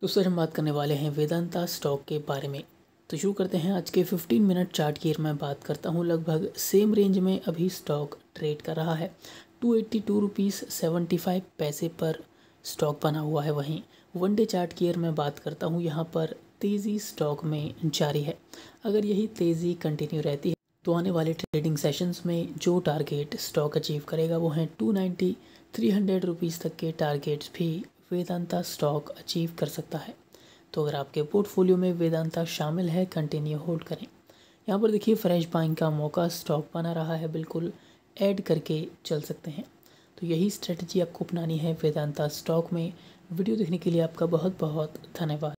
तो सर हम बात करने वाले हैं वेदांता स्टॉक के बारे में तो शुरू करते हैं आज के 15 मिनट चार्ट की मैं बात करता हूं लगभग सेम रेंज में अभी स्टॉक ट्रेड कर रहा है two eighty two rupees seventy five पैसे पर स्टॉक बना हुआ है वहीं वन डे चार्ट की मैं बात करता हूं यहां पर तेज़ी स्टॉक में जारी है अगर यही तेज़ी कंटिन्यू रहती है तो आने वाले ट्रेडिंग सेशंस में जो टारगेट स्टॉक अचीव करेगा वो हैं two ninety three hundred rupees तक के टारगेट्स भी वेदांता स्टॉक अचीव कर सकता है तो अगर आपके पोर्टफोलियो में वेदांता शामिल है कंटिन्यू होल्ड करें यहाँ पर देखिए फ्रेश बाइंग का मौका स्टॉक बना रहा है बिल्कुल ऐड करके चल सकते हैं तो यही स्ट्रेटजी आपको अपनानी है वेदांता स्टॉक में वीडियो देखने के लिए आपका बहुत बहुत धन्यवाद